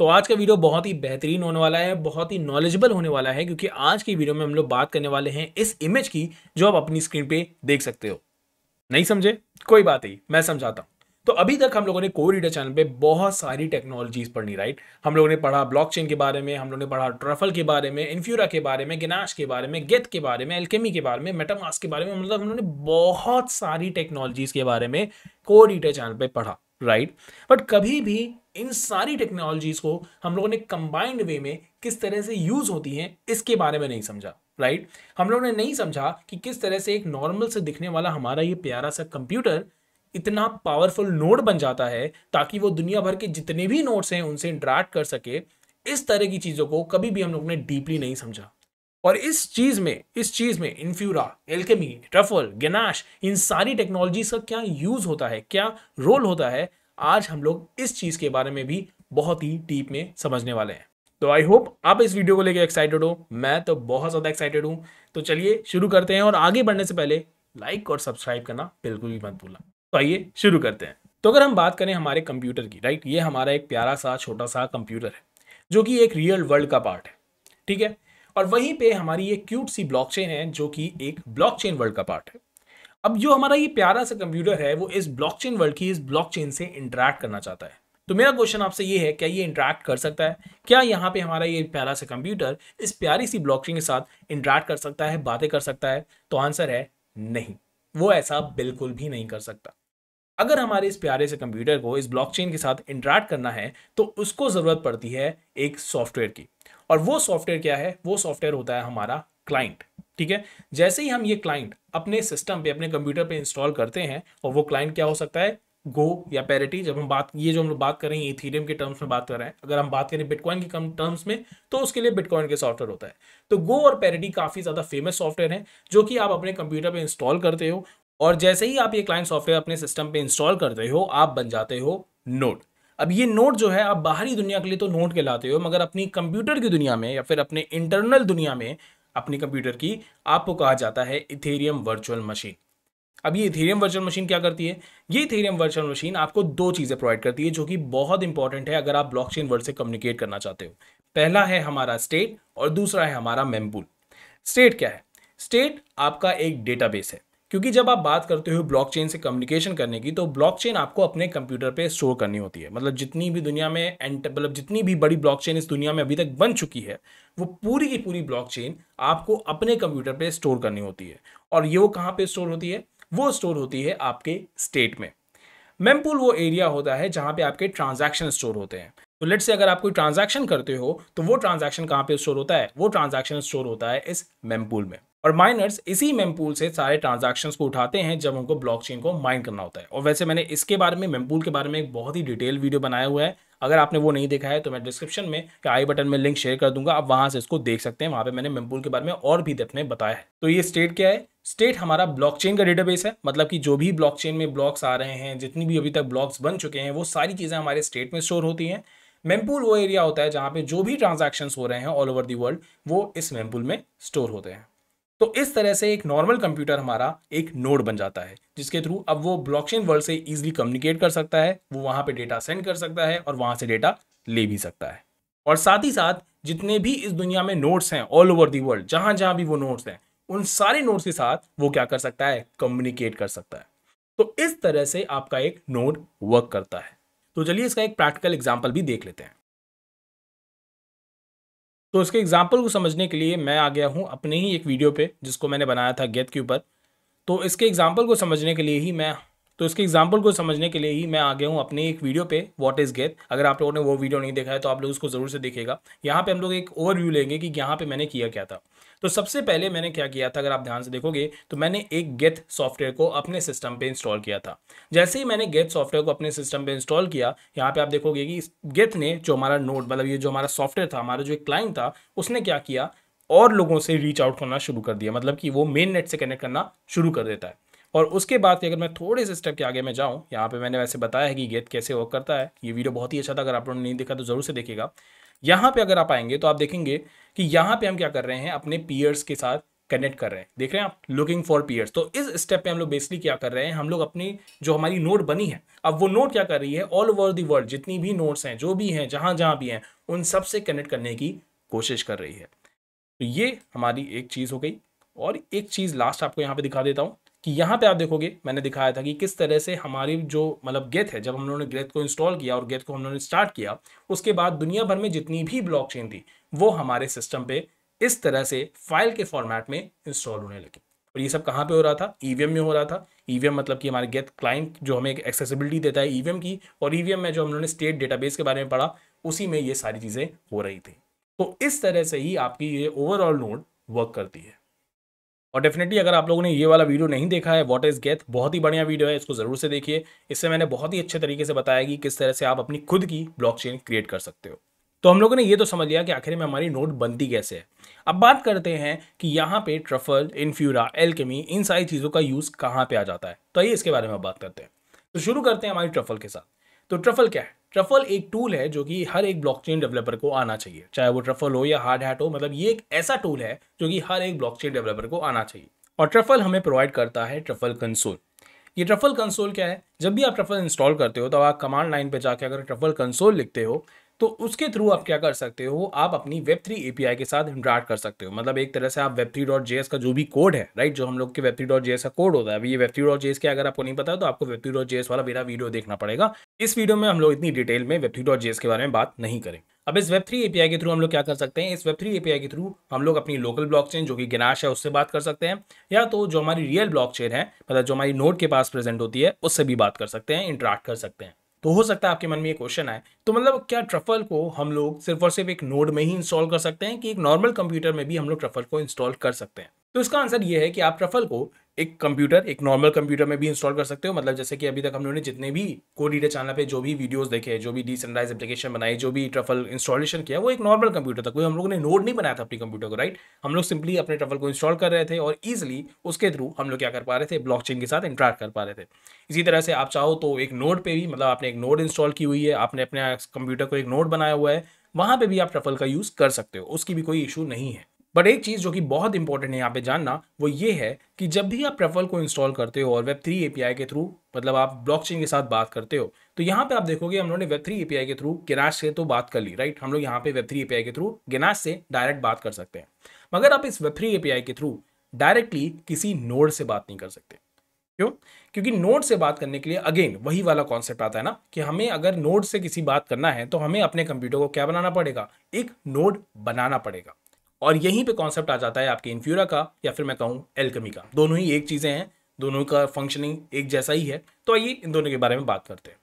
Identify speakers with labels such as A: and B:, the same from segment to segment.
A: तो आज का वीडियो बहुत ही बेहतरीन होने वाला है बहुत ही नॉलेजेबल होने वाला है क्योंकि आज की वीडियो में हम लोग बात करने वाले हैं इस इमेज की जो आप अपनी स्क्रीन पे देख सकते हो नहीं समझे कोई बात नहीं मैं समझाता हूं तो अभी तक हम लोगों ने को रीडर चैनल पे बहुत सारी टेक्नोलॉजीज पढ़नी राइट हम लोगों ने पढ़ा ब्लॉकचेन के बारे में हम लोगों ने पढ़ा ट्रफल के बारे में इन्फ्यूरा के बारे में गिनाश के बारे में गेथ के बारे में एल्केमी के बारे में मेटामास के बारे में मतलब हम लोगों ने बहुत सारी टेक्नोलॉजीज के बारे में को रीडर चैनल पर पढ़ा राइट बट कभी भी इन सारी टेक्नोलॉजीज को हम लोगों ने कंबाइंड वे में किस तरह से यूज होती हैं इसके बारे में नहीं समझा राइट हम लोगों ने नहीं समझा कि किस तरह से एक नॉर्मल से दिखने वाला हमारा ये प्यारा सा कंप्यूटर इतना पावरफुल नोड बन जाता है ताकि वो दुनिया भर के जितने भी नोड्स हैं उनसे इंटरेक्ट कर सके इस तरह की चीज़ों को कभी भी हम लोग ने डीपली नहीं समझा और इस चीज़ में इस चीज़ में इन्फ्यूरा एल्केमी ट्रफल गनाश इन सारी टेक्नोलॉजीज का क्या यूज़ होता है क्या रोल होता है आज हम लोग इस चीज़ के बारे में भी बहुत ही डीप में समझने वाले हैं तो आई होप आप इस वीडियो को लेकर एक्साइटेड हो मैं तो बहुत ज़्यादा एक्साइटेड हूँ तो चलिए शुरू करते हैं और आगे बढ़ने से पहले लाइक और सब्सक्राइब करना बिल्कुल भी मत भूलना तो आइए शुरू करते हैं तो अगर हम बात करें हमारे कंप्यूटर की राइट ये हमारा एक प्यारा सा छोटा सा कंप्यूटर है जो कि एक रियल वर्ल्ड का पार्ट है ठीक है और वहीं पे हमारी ये क्यूट सी ब्लॉकचेन है जो कि एक ब्लॉकचेन वर्ल्ड का पार्ट है अब जो हमारा ये प्यारा सा कंप्यूटर है वो इस ब्लॉकचेन वर्ल्ड की इस ब्लॉकचेन से इंटरेक्ट करना चाहता है तो मेरा क्वेश्चन आपसे ये है क्या ये इंटरेक्ट कर सकता है क्या यहाँ पे हमारा ये प्यारा सा कंप्यूटर इस प्यारी सी ब्लॉकचेन के साथ इंटरेक्ट कर सकता है बातें कर सकता है तो आंसर है नहीं वो ऐसा बिल्कुल भी नहीं कर सकता अगर हमारे इस प्यारे से कंप्यूटर को इस ब्लॉकचेन के साथ इंटरेक्ट करना है तो उसको ज़रूरत पड़ती है एक सॉफ्टवेयर की और वो सॉफ्टवेयर क्या है वो सॉफ्टवेयर होता है हमारा क्लाइंट ठीक है जैसे ही हम ये क्लाइंट अपने सिस्टम पे अपने कंप्यूटर पे इंस्टॉल करते हैं और वो क्लाइंट क्या हो सकता है गो या पैरिटी जब हम बात ये जो हम लोग बात कर रहे हैं इथीरियम के टर्म्स में बात कर रहे हैं अगर हम बात करें बिटकॉइन के कम टर्म्स में तो उसके लिए बिटकॉइन के सॉफ्टवेयर होता है तो गो और पैरिटी काफ़ी ज़्यादा फेमस सॉफ्टवेयर है जो कि आप अपने कंप्यूटर पर इंस्टॉल करते हो और जैसे ही आप ये क्लाइंट सॉफ्टवेयर अपने सिस्टम पर इंस्टॉल करते हो आप बन जाते हो नोट अब ये नोट जो है आप बाहरी दुनिया के लिए तो नोट के लाते हो मगर अपनी कंप्यूटर की दुनिया में या फिर अपने इंटरनल दुनिया में अपने कंप्यूटर की आपको कहा जाता है इथेरियम वर्चुअल मशीन अब ये इथेरियम वर्चुअल मशीन क्या करती है ये इथेरियम वर्चुअल मशीन आपको दो चीज़ें प्रोवाइड करती है जो कि बहुत इंपॉर्टेंट है अगर आप ब्लॉकचेन वर्ल्ड से कम्युनिकेट करना चाहते हो पहला है हमारा स्टेट और दूसरा है हमारा मेमपूल स्टेट क्या है स्टेट आपका एक डेटाबेस है क्योंकि जब आप बात करते हो ब्लॉकचेन से कम्युनिकेशन करने की तो ब्लॉकचेन आपको अपने कंप्यूटर पे स्टोर करनी होती है मतलब जितनी भी दुनिया में एंट मतलब जितनी भी बड़ी ब्लॉकचेन इस दुनिया में अभी तक बन चुकी है वो पूरी की पूरी ब्लॉकचेन आपको अपने कंप्यूटर पे स्टोर करनी होती है और ये वो कहाँ पर स्टोर होती है वो स्टोर होती है आपके स्टेट में मेमपूल वो एरिया होता है जहाँ पे आपके ट्रांजैक्शन स्टोर होते हैं तो लेट से अगर आप कोई ट्रांजैक्शन करते हो तो वो ट्रांजैक्शन कहाँ पे स्टोर होता है वो ट्रांजैक्शन स्टोर होता है इस मेमपूल में और माइनर्स इसी मेमपूल से सारे ट्रांजेक्शन को उठाते हैं जब उनको ब्लॉकचेन को माइन करना होता है और वैसे मैंने इसके बारे में मेमपूल के बारे में एक बहुत ही डिटेल वीडियो बनाया हुआ है अगर आपने वो नहीं देखा है तो मैं डिस्क्रिप्शन में आई बटन में लिंक शेयर कर दूंगा आप वहां से इसको देख सकते हैं वहां पे मैंने मेमपूल के बारे में और भी डेप्थ में बताया है तो ये स्टेट क्या है स्टेट हमारा ब्लॉकचेन का डेटाबेस है मतलब कि जो भी ब्लॉकचेन में ब्लॉक्स आ रहे हैं जितनी भी अभी तक ब्लॉक्स बन चुके हैं वो सारी चीज़ें हमारे स्टेट में स्टोर होती हैं मेमपूल वो एरिया होता है जहाँ पे जो भी ट्रांजेक्शन हो रहे हैं ऑल ओवर दी वर्ल्ड वो इस मेमपूल में स्टोर होते हैं तो इस तरह से एक नॉर्मल कंप्यूटर हमारा एक नोड बन जाता है जिसके थ्रू अब वो ब्लॉकचेन वर्ल्ड से इजीली कम्युनिकेट कर सकता है वो वहां पे डेटा सेंड कर सकता है और वहां से डेटा ले भी सकता है और साथ ही साथ जितने भी इस दुनिया में नोट्स हैं ऑल ओवर दी वर्ल्ड जहां जहां भी वो नोट्स हैं उन सारे नोट्स के साथ वो क्या कर सकता है कम्युनिकेट कर सकता है तो इस तरह से आपका एक नोड वर्क करता है तो चलिए इसका एक प्रैक्टिकल एग्जाम्पल भी देख लेते हैं तो उसके एग्जाम्पल को समझने के लिए मैं आ गया हूँ अपने ही एक वीडियो पे जिसको मैंने बनाया था गेट के ऊपर तो इसके एग्जाम्पल को समझने के लिए ही मैं तो इसके एग्जाम्पल को समझने के लिए ही मैं आ गया हूँ अपने एक वीडियो पे वॉट इज़ गेथ अगर आप लोगों ने वो वीडियो नहीं देखा है तो आप लोग उसको ज़रूर से देखेगा यहाँ पे हम लोग एक ओवरव्यू लेंगे कि यहाँ पे मैंने किया क्या था तो सबसे पहले मैंने क्या किया था अगर आप ध्यान से देखोगे तो मैंने एक गेथ सॉफ्टवेयर को अपने सिस्टम पर इंस्टॉल किया था जैसे ही मैंने गेथ सॉफ्टवेयर को अपने सिस्टम पे इंस्टॉल किया यहाँ पे आप देखोगे कि गेथ ने जो हमारा नोट मतलब ये जो हमारा सॉफ्टवेयर था हमारा जो एक क्लाइंट था उसने क्या किया और लोगों से रीच आउट करना शुरू कर दिया मतलब कि वो मेन नेट से कनेक्ट करना शुरू कर देता है और उसके बाद अगर मैं थोड़े से स्टेप के आगे मैं जाऊँ यहाँ पे मैंने वैसे बताया है कि गेट कैसे वर्क करता है ये वीडियो बहुत ही अच्छा था अगर आप लोगों ने नहीं देखा तो ज़रूर से देखेगा यहाँ पे अगर आप आएंगे तो आप देखेंगे कि यहाँ पे हम क्या कर रहे हैं अपने पीयर्स के साथ कनेक्ट कर रहे हैं देख रहे हैं आप लुकिंग फॉर पीयर्स तो इस स्टेप पे हम लोग बेसिकली क्या कर रहे हैं हम लोग अपनी जो हमारी नोट बनी है अब वो नोट क्या कर रही है ऑल ओवर दी वर्ल्ड जितनी भी नोट्स हैं जो भी हैं जहाँ जहाँ भी हैं उन सबसे कनेक्ट करने की कोशिश कर रही है तो ये हमारी एक चीज़ हो गई और एक चीज़ लास्ट आपको यहाँ पर दिखा देता हूँ कि यहाँ पे आप देखोगे मैंने दिखाया था कि किस तरह से हमारी जो मतलब गेथ है जब हम लोगों ने गेथ को इंस्टॉल किया और गेथ को हम लोगों ने स्टार्ट किया उसके बाद दुनिया भर में जितनी भी ब्लॉकचेन थी वो हमारे सिस्टम पे इस तरह से फाइल के फॉर्मेट में इंस्टॉल होने लगी और ये सब कहाँ पे हो रहा था ईवीएम e में हो रहा था ईवीएम e मतलब कि हमारे गेथ क्लाइंट जो हमें एक एक्सेसिबिलिटी देता है ईवीएम e की और ईवीएम में जो हम लोगों ने स्टेट डेटाबेस के बारे में पढ़ा उसी में ये सारी चीज़ें हो रही थी तो इस तरह से ही आपकी ये ओवरऑल नोड वर्क करती है और डेफिनेटली अगर आप लोगों ने ये वाला वीडियो नहीं देखा है वॉट इज़ गेथ बहुत ही बढ़िया वीडियो है इसको ज़रूर से देखिए इससे मैंने बहुत ही अच्छे तरीके से बताया कि किस तरह से आप अपनी खुद की ब्लॉकचेन क्रिएट कर सकते हो तो हम लोगों ने ये तो समझ लिया कि आखिर में हमारी नोट बनती कैसे है अब बात करते हैं कि यहाँ पे ट्रफल इनफ्यूरा एल्केमी इन सारी चीज़ों का यूज़ कहाँ पे आ जाता है तो आइए इसके बारे में बात करते हैं तो शुरू करते हैं हमारी ट्रफल के साथ तो ट्रफल क्या है ट्रफल एक टूल है जो कि हर एक ब्लॉकचेन डेवलपर को आना चाहिए चाहे वो ट्रफल हो या हार्ड हैट हो मतलब ये एक ऐसा टूल है जो कि हर एक ब्लॉकचेन डेवलपर को आना चाहिए और ट्रफल हमें प्रोवाइड करता है ट्रफल कंसोल ये ट्रफल कंसोल क्या है जब भी आप ट्रफल इंस्टॉल करते हो तो आप कमांड लाइन पर जाके अगर ट्रफल कंसोल लिखते हो तो उसके थ्रू आप क्या कर सकते हो आप अपनी वेब थ्री एपीआई के साथ इंट्राट कर सकते हो मतलब एक तरह से आप वेब थ्री डॉट जेएस का जो भी कोड है राइट जो हम लोग के वेब थ्री डॉट जेएस का कोड होता है अभी ये वेब थ्री डॉट जेएस के अगर आपको नहीं पता तो आपको वेब थ्री डॉट जेएस वाला मेरा वीडियो देखना पड़ेगा इस वीडियो में हम लोग इतनी डिटेल में वेब थ्री डॉट जेएस के बारे में बात नहीं करें अब इस वेब थ्री एपीआई के थ्रू हम लोग क्या कर सकते हैं इस वेब थ्री एपीआई के थ्रू हम लोग अपनी लोकल ब्लॉकचेन जो कि गिनाश है उससे बात कर सकते हैं या तो जो हमारी रियल ब्लॉकचेन है मतलब जो हमारी नोट के पास प्रेजेंट होती है उससे भी बात कर सकते हैं इंटरेक्ट कर सकते हैं तो हो सकता है आपके मन में ये क्वेश्चन आए तो मतलब क्या ट्रफल को हम लोग सिर्फ और सिर्फ एक नोड में ही इंस्टॉल कर सकते हैं कि एक नॉर्मल कंप्यूटर में भी हम लोग ट्रफल को इंस्टॉल कर सकते हैं तो इसका आंसर ये है कि आप ट्रफल को एक कंप्यूटर एक नॉर्मल कंप्यूटर में भी इंस्टॉल कर सकते हो मतलब जैसे कि अभी तक हम लोगों ने जितने भी कोड चैनल पे जो भी वीडियोस देखे जो भी डिसेंट्राइज एप्लीकेशन बनाई जो भी ट्रफल इंस्टॉलेशन किया वो एक नॉर्मल कंप्यूटर था कोई हम लोगों ने नोड नहीं बनाया था अपनी कंप्यूटर को राइट हम लोग सिंपली अपने ट्रफल को इंस्टॉल कर रहे थे और ईजिली उसके थ्रू हम लोग क्या कर पा रहे थे ब्लॉक के साथ इंट्रैक्ट कर पा रहे थे इसी तरह से आप चाहो तो एक नोड पर भी मतलब आपने एक नोड इंस्टॉल की हुई है आपने अपने कंप्यूटर को एक नोड बनाया हुआ है वहाँ पर भी आप ट्रफल का यूज़ कर सकते हो उसकी भी कोई इशू नहीं है बट एक चीज़ जो कि बहुत इंपॉर्टेंट है यहाँ पे जानना वो ये है कि जब भी आप प्रेफल को इंस्टॉल करते हो और वेब थ्री एपीआई के थ्रू मतलब आप ब्लॉकचेन के साथ बात करते हो तो यहाँ पे आप देखोगे हम लोगों ने वेब थ्री एपीआई के थ्रू गिनाश से तो बात कर ली राइट हम लोग यहाँ पे वेब थ्री एपीआई के थ्रू गिनाश से डायरेक्ट बात कर सकते हैं मगर आप इस वेब थ्री एपीआई के थ्रू डायरेक्टली किसी नोड से बात नहीं कर सकते क्यों क्योंकि नोड से बात करने के लिए अगेन वही वाला कॉन्सेप्ट आता है ना कि हमें अगर नोड से किसी बात करना है तो हमें अपने कंप्यूटर को क्या बनाना पड़ेगा एक नोड बनाना पड़ेगा और यहीं पे कॉन्सेप्ट आ जाता है आपके इन्फ्यूरा का या फिर मैं कहूँ एल्कमी का दोनों ही एक चीज़ें हैं दोनों का फंक्शनिंग एक जैसा ही है तो आइए इन दोनों के बारे में बात करते हैं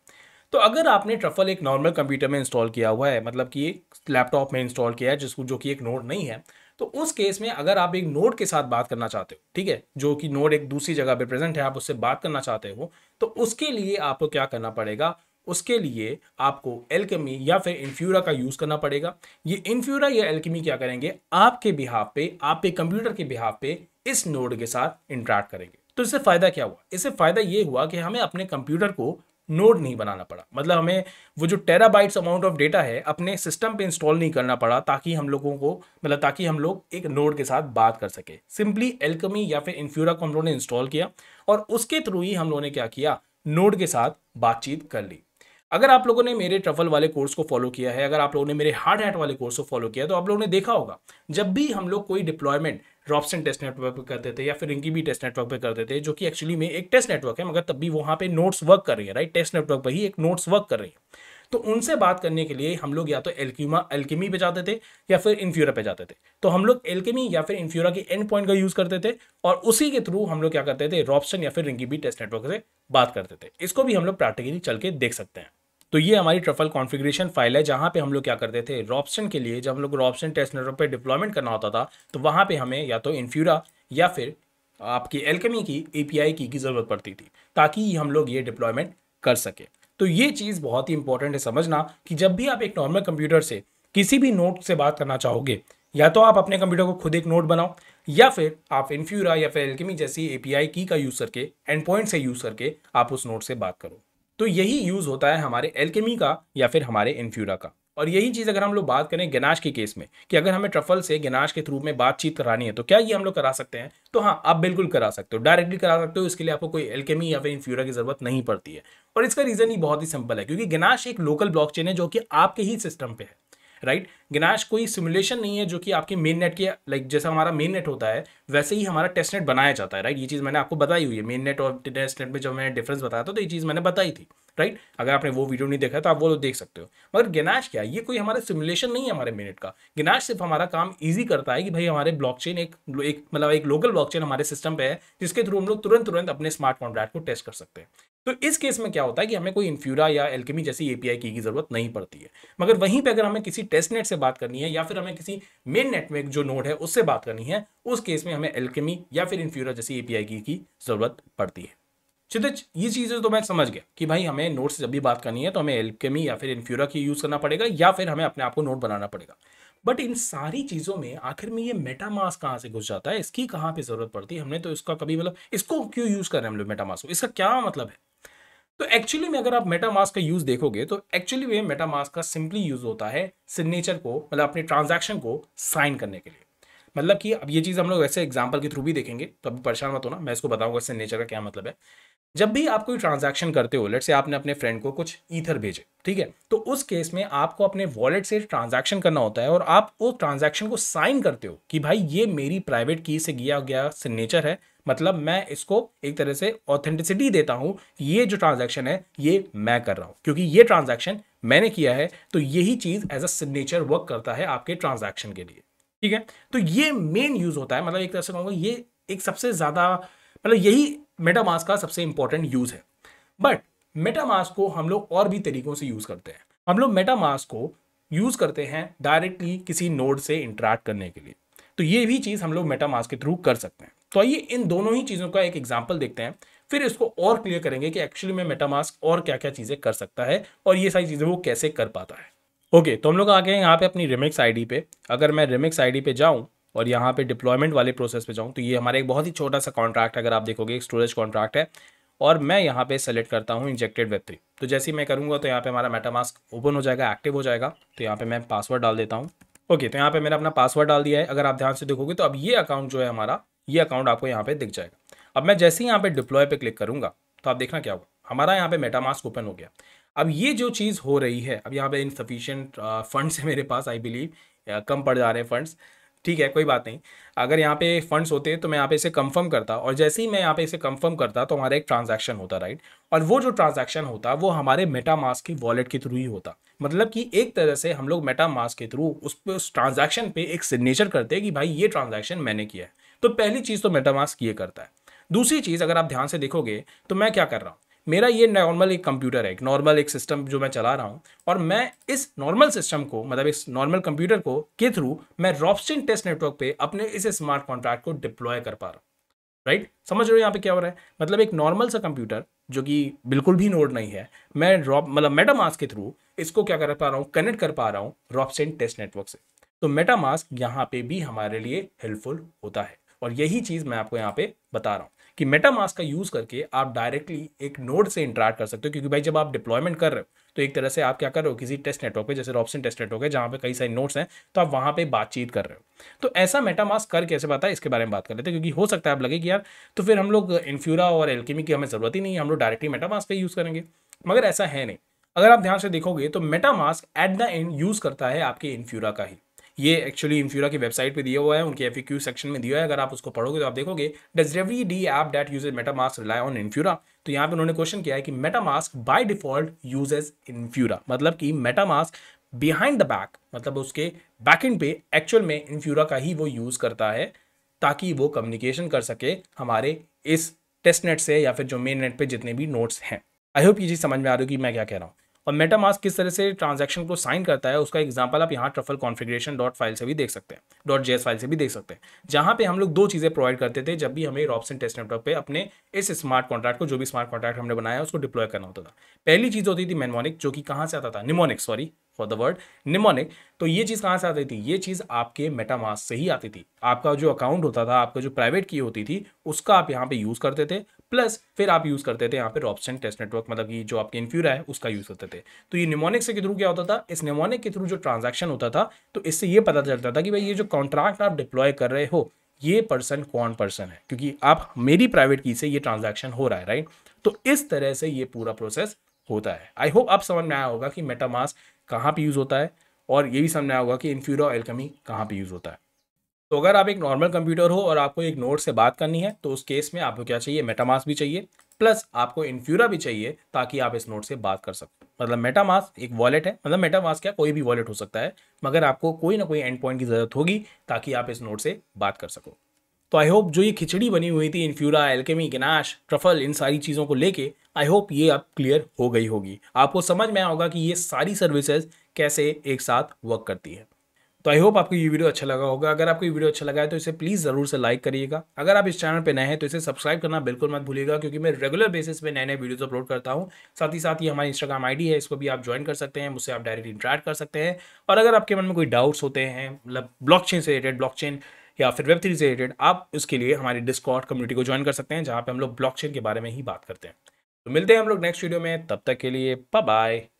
A: तो अगर आपने ट्रफल एक नॉर्मल कंप्यूटर में इंस्टॉल किया हुआ है मतलब कि एक लैपटॉप में इंस्टॉल किया है जिसको जो कि एक नोड नहीं है तो उस केस में अगर आप एक नोड के साथ बात करना चाहते हो ठीक है जो कि नोड एक दूसरी जगह पर प्रेजेंट है आप उससे बात करना चाहते हो तो उसके लिए आपको क्या करना पड़ेगा उसके लिए आपको एल्केमी या फिर इन्फ्यूरा का यूज़ करना पड़ेगा ये इन्फ्यूरा या एल्केमी क्या करेंगे आपके बिहाव पे आपके कंप्यूटर के बिहाव पे इस नोड के साथ इंट्रैक्ट करेंगे तो इससे फ़ायदा क्या हुआ इससे फ़ायदा ये हुआ कि हमें अपने कंप्यूटर को नोड नहीं बनाना पड़ा मतलब हमें वो जो टेराबाइट्स अमाउंट ऑफ डेटा है अपने सिस्टम पे इंस्टॉल नहीं करना पड़ा ताकि हम लोगों को मतलब ताकि हम लोग एक नोड के साथ बात कर सके सिंपली एल्कमी या फिर इन्फ्यूरा को हम लोगों ने इंस्टॉल किया और उसके थ्रू ही हम लोगों ने क्या किया नोड के साथ बातचीत कर ली अगर आप लोगों ने मेरे ट्रफल वाले कोर्स को फॉलो किया है अगर आप लोगों ने मेरे हार्ड हैट वाले कोर्स को फॉलो किया है तो आप लोगों ने देखा होगा जब भी हम लोग कोई डिप्लॉयमेंट रॉबसन टेस्ट नेटवर्क पर करते थे या फिर इनकी भी टेस्ट नेटवर्क पर करते थे जो कि एक्चुअली में एक टेस्ट नेटवर्क है मगर तब भी वहाँ पे नोट्स वर्क कर रही है राइट टेस्ट नेटवर्क पर ही एक नोट्स वर्क कर रही है तो उनसे बात करने के लिए हम लोग या तो एल्क्यूमा एल्केमी पे जाते थे या फिर इन्फ्यूरा पे जाते थे तो हम लोग एल्केमी या फिर इन्फ्यूरा के एंड पॉइंट का यूज़ करते थे और उसी के थ्रू हम लोग क्या करते थे रॉबसन या फिर रिंगी बी टेस्ट नेटवर्क से बात करते थे इसको भी हम लोग प्रैक्टिकली चल के देख सकते हैं तो ये हमारी ट्रफल कॉन्फ़िगरेशन फाइल है जहाँ पे हम लोग क्या करते थे रॉप्सन के लिए जब हम लोग रॉपसन टेस्ट नेटवर्क पे डिप्लॉयमेंट करना होता था तो वहाँ पे हमें या तो इन्फ्यूरा या फिर आपकी एलकमी की एपीआई की की ज़रूरत पड़ती थी ताकि हम लोग ये डिप्लॉयमेंट कर सके तो ये चीज़ बहुत ही इंपॉर्टेंट है समझना कि जब भी आप एक नॉर्मल कंप्यूटर से किसी भी नोट से बात करना चाहोगे या तो आप अपने कंप्यूटर को खुद एक नोट बनाओ या फिर आप इन्फ्यूरा या फिर एल्केमी जैसी एपीआई की का यूज़ करके एंड पॉइंट से यूज़ करके आप उस नोट से बात करो तो यही यूज़ होता है हमारे एल्केमी का या फिर हमारे इन्फ्यूरा का और यही चीज़ अगर हम लोग बात करें गनाश के केस में कि अगर हमें ट्रफल से गनाश के थ्रू में बातचीत करानी है तो क्या ये हम लोग करा सकते हैं तो हाँ आप बिल्कुल करा सकते हो डायरेक्टली करा सकते हो इसके लिए आपको कोई एल्केमी या फिर इन्फ्यूरा की ज़रूरत नहीं पड़ती है और इसका रीज़न ही बहुत ही सिंपल है क्योंकि गनाश एक लोकल ब्लॉक है जो कि आपके ही सिस्टम पे है राइट गनाश कोई सिमुलेशन नहीं है जो कि आपके मेन नेट के लाइक जैसा हमारा मेन नेट होता है वैसे ही हमारा टेस्ट नेट बनाया जाता है राइट ये चीज़ मैंने आपको बताई हुई है मेन नेट और टेस्ट नेट में जब मैंने डिफरेंस बताया था तो ये चीज़ मैंने बताई थी राइट अगर आपने वो वीडियो नहीं देखा तो आप वो देख सकते हो मगर गनाश क्या ये कोई हमारा सिमुलेशन नहीं है हमारे मेनेट का गनाश सिर्फ हमारा काम ईजी करता है कि भाई हमारे ब्लॉक एक एक मतलब एक लोकल ब्लॉक हमारे सिस्टम पे है जिसके थ्रू हम लोग तुरंत तुरंत अपने स्मार्ट कॉन्ट्रैक्ट को टेस्ट कर सकते हैं तो इस केस में क्या होता है कि हमें कोई इन्फ्यूरा या एल्केमी जैसी एपीआई की की ज़रूरत नहीं पड़ती है मगर वहीं पे अगर हमें किसी टेस्ट नेट से बात करनी है या फिर हमें किसी मेन नेटवर्क जो नोड है उससे बात करनी है उस केस में हमें एल्केमी या फिर इन्फ्यूरा जैसी एपीआई की की ज़रूरत पड़ती है क्षितिज ये चीज़ें तो मैं समझ गया कि भाई हमें नोट से जब भी बात करनी है तो हमें एल्केमी या फिर इन्फ्यूरा की यूज़ करना पड़ेगा या फिर हमें अपने आप को नोट बनाना पड़ेगा बट इन सारी चीज़ों में आखिर में ये मेटामास कहाँ से घुस जाता है इसकी कहाँ पे ज़रूरत पड़ती है हमने तो इसका कभी मतलब इसको क्यों यूज़ कर रहे हैं हम लोग मेटामास को इसका क्या मतलब है तो एक्चुअली में अगर आप मेटामास्क का यूज देखोगे तो एक्चुअली में मेटामास्क का सिंपली यूज होता है सिग्नेचर को मतलब अपने ट्रांजैक्शन को साइन करने के लिए मतलब कि अब ये चीज़ हम लोग वैसे एग्जाम्पल के थ्रू भी देखेंगे तो अभी परेशान मत होना मैं इसको बताऊंगा सिग्नेचर का क्या मतलब है जब भी आप कोई ट्रांजैक्शन करते हो लेट से आपने अपने फ्रेंड को कुछ ईथर भेजे ठीक है तो उस केस में आपको अपने वॉलेट से ट्रांजैक्शन करना होता है और आप उस ट्रांजैक्शन को साइन करते हो कि भाई ये मेरी प्राइवेट की से गया गया सिग्नेचर है मतलब मैं इसको एक तरह से ऑथेंटिसिटी देता हूँ ये जो ट्रांजेक्शन है ये मैं कर रहा हूँ क्योंकि ये ट्रांजेक्शन मैंने किया है तो यही चीज़ एज अ सिग्नेचर वर्क करता है आपके ट्रांजेक्शन के लिए ठीक है तो ये मेन यूज़ होता है मतलब एक तरह से कहूँगा ये एक सबसे ज़्यादा मतलब यही मेटामास का सबसे इंपॉर्टेंट यूज़ है बट मेटामास को हम लोग और भी तरीकों से यूज़ करते हैं हम लोग मेटामास को यूज़ करते हैं डायरेक्टली किसी नोड से इंटरेक्ट करने के लिए तो ये भी चीज़ हम लोग मेटामास के थ्रू कर सकते हैं तो आइए इन दोनों ही चीज़ों का एक एग्जाम्पल देखते हैं फिर इसको और क्लियर करेंगे कि एक्चुअली में मेटामास और क्या क्या चीज़ें कर सकता है और ये सारी चीज़ें वो कैसे कर पाता है ओके okay, तो हम लोग आ गए यहाँ पे अपनी रिमिक्स आईडी पे अगर मैं रिमिक्स आईडी पे जाऊँ और यहाँ पे डिप्लॉयमेंट वाले प्रोसेस पे जाऊँ तो ये हमारा एक बहुत ही छोटा सा कॉन्ट्रैक्ट अगर आप देखोगे एक स्टोरेज कॉन्ट्रैक्ट है और मैं यहाँ पे सेलेक्ट करता हूँ इंजेक्टेड वेब थ्री तो जैसे ही मैं करूँगा तो यहाँ पे हमारा मेटामास्क ओपन हो जाएगा एक्टिव हो जाएगा तो यहाँ पे मैं पासवर्ड डाल देता हूँ ओके तो यहाँ पे मैंने अपना पासवर्ड डाल दिया है अगर आप ध्यान से देखोगे तो अब ये अकाउंट जो है हमारा ये अकाउंट आपको यहाँ पे दिख जाएगा अब मैं जैसे ही यहाँ पे डिप्लॉय पे क्लिक करूँगा तो आप देखना क्या होगा हमारा यहाँ पे मेटामास्क ओपन हो गया अब ये जो चीज़ हो रही है अब यहाँ पे इनसफिशियंट फंड्स है मेरे पास आई बिलीव कम पड़ जा रहे हैं फंड्स ठीक है कोई बात नहीं अगर यहाँ पे फंड्स होते तो मैं यहाँ पे इसे कंफर्म करता और जैसे ही मैं यहाँ पे इसे कंफर्म करता तो हमारा एक ट्रांजैक्शन होता राइट और वो जो ट्रांजैक्शन होता वो हमारे मेटा मास्क वॉलेट के थ्रू ही होता मतलब कि एक तरह से हम लोग मेटा के थ्रू उस पर उस ट्रांजेक्शन पे एक सिग्नेचर करते हैं कि भाई ये ट्रांजेक्शन मैंने किया है तो पहली चीज़ तो मेटा ये करता है दूसरी चीज़ अगर आप ध्यान से देखोगे तो मैं क्या कर रहा हूँ मेरा ये नॉर्मल एक कंप्यूटर है एक नॉर्मल एक सिस्टम जो मैं चला रहा हूँ और मैं इस नॉर्मल सिस्टम को मतलब इस नॉर्मल कंप्यूटर को के थ्रू मैं रॉपस्टिन टेस्ट नेटवर्क पे अपने इस स्मार्ट कॉन्ट्रैक्ट को डिप्लॉय कर पा रहा हूँ राइट समझ रहे हो यहाँ पे क्या हो रहा है मतलब एक नॉर्मल सा कंप्यूटर जो कि बिल्कुल भी नोड नहीं है मैं रॉप मतलब मेटामास के थ्रू इसको क्या कर पा रहा हूँ कनेक्ट कर पा रहा हूँ रॉपस्टिन टेस्ट नेटवर्क से तो मेटामास्क यहाँ पे भी हमारे लिए हेल्पफुल होता है और यही चीज़ मैं आपको यहाँ पे बता रहा हूँ कि मेटामास्क का यूज़ करके आप डायरेक्टली एक नोड से इंटरेक्ट कर सकते हो क्योंकि भाई जब आप डिप्लॉयमेंट कर रहे हो तो एक तरह से आप क्या कर रहे हो किसी टेस्ट नेटवर्क पे जैसे रॉपसन टेस्ट नेटवर्क है जहाँ पे कई सारे नोट्स हैं तो आप वहाँ पे बातचीत कर रहे हो तो ऐसा मेटामास्क कर कैसे पता है इसके बारे में बात कर लेते हैं क्योंकि हो सकता है आप लगे कि यार तो फिर हम लोग इन्फ्यूरा और एल्केमी की हमें ज़रूरत ही नहीं है हम लोग डायरेक्टली मेटामास्क पे यूज़ करेंगे मगर ऐसा है नहीं अगर आप ध्यान से देखोगे तो MetaMask at the end use करता है आपके इन्फ्यूरा का ही ये एक्चुअली इन्फ्यूरा की वेबसाइट पे दिया हुआ है उनके एफ सेक्शन में दिया है अगर आप उसको पढ़ोगे तो आप देखोगे does every dapp that use MetaMask rely on Infura तो यहाँ पे उन्होंने क्वेश्चन किया है कि MetaMask by default uses Infura मतलब कि मेटामास्क बिहाइंड द बैक मतलब उसके इंड पे एक्चुअल में इन्फ्यूरा का ही वो यूज़ करता है ताकि वो कम्युनिकेशन कर सके हमारे इस टेस्ट नेट से या फिर जो मेन नेट पे जितने भी नोट्स हैं आई होप ये चीज़ समझ में आ रही कि मैं क्या कह रहा हूँ और मेटामास्क किस तरह से ट्रांजेक्शन को साइन करता है उसका एग्जाम्पल आप यहाँ ट्रफल कॉन्फिग्रेशन डॉट फाइल से भी देख सकते हैं डॉट जे फाइल से भी देख सकते हैं जहाँ पे हम लोग दो चीज़ें प्रोवाइड करते थे जब भी हमें रॉबसन टेस्ट नेटवर्क पे अपने इस स्मार्ट कॉन्ट्रैक्ट को जो भी स्मार्ट कॉन्ट्रैक्ट हमने बनाया उसको डिप्लॉय करना होता था पहली चीज़ होती थी मेनमोनिक जो कि कहाँ से आता था mnemonic sorry for the word mnemonic तो ये चीज़ कहाँ से आती थी ये चीज़ आपके मेटामास से ही आती थी आपका जो अकाउंट होता था आपका जो प्राइवेट की होती थी उसका आप यहाँ पे यूज़ करते थे प्लस फिर आप यूज़ करते थे यहाँ पे रॉबसन टेस्ट नेटवर्क मतलब कि जो आपके इन्फ्यूरा है उसका यूज़ करते थे तो ये निमोनिक के थ्रू क्या होता था इस निमोनिक के थ्रू जो ट्रांजेक्शन होता था तो इससे ये पता चलता था कि भाई ये जो कॉन्ट्रैक्ट आप डिप्लॉय कर रहे हो ये पर्सन कौन पर्सन है क्योंकि आप मेरी प्राइवेट की से ये ट्रांजेक्शन हो रहा है राइट तो इस तरह से ये पूरा प्रोसेस होता है आई होप आप समझ में आया होगा कि मेटामास कहाँ पर यूज़ होता है और ये भी समझ में आया होगा कि इन्फ्यूरा एल्कमी कहाँ पर यूज़ होता है तो अगर आप एक नॉर्मल कंप्यूटर हो और आपको एक नोट से बात करनी है तो उस केस में आपको क्या चाहिए मेटामास भी चाहिए प्लस आपको इन्फ्यूरा भी चाहिए ताकि आप इस नोट से बात कर सकें मतलब मेटामास एक वॉलेट है मतलब मेटामास क्या कोई भी वॉलेट हो सकता है मगर आपको कोई ना कोई एंड पॉइंट की ज़रूरत होगी ताकि आप इस नोट से बात कर सको तो आई होप जो ये खिचड़ी बनी हुई थी इन्फ्यूरा एल्केमी गनाश ट्रफल इन सारी चीज़ों को लेके आई होप ये अब क्लियर हो गई होगी आपको समझ में आया होगा कि ये सारी सर्विसेज कैसे एक साथ वर्क करती है तो आई होप आपको ये वीडियो अच्छा लगा होगा अगर आपको ये वीडियो अच्छा लगा है तो इसे प्लीज़ ज़रूर से लाइक करिएगा अगर आप इस चैनल पर नए हैं तो इसे सब्सक्राइब करना बिल्कुल मत भूलिएगा क्योंकि मैं रेगुलर बेसिस पे नए नए वीडियोज़ अपलोड करता हूँ साथ ही साथ ये हमारी इंस्टाग्राम आई है इसको भी आप ज्वाइन कर सकते हैं मुझसे आप डायरेक्ट इंटरेक्ट कर सकते हैं और अगर आपके मन में कोई डाउट्स होते हैं मतलब ब्लॉक से रिलेटेड ब्लॉक या फिर वेब थ्री से रिलेटेड आप उसके लिए हमारी डिस्कॉट कम्युनिटी को ज्वाइन कर सकते हैं जहाँ पे हम लोग ब्लॉकचेन के बारे में ही बात करते हैं तो मिलते हैं हम लोग नेक्स्ट वीडियो में तब तक के लिए बाय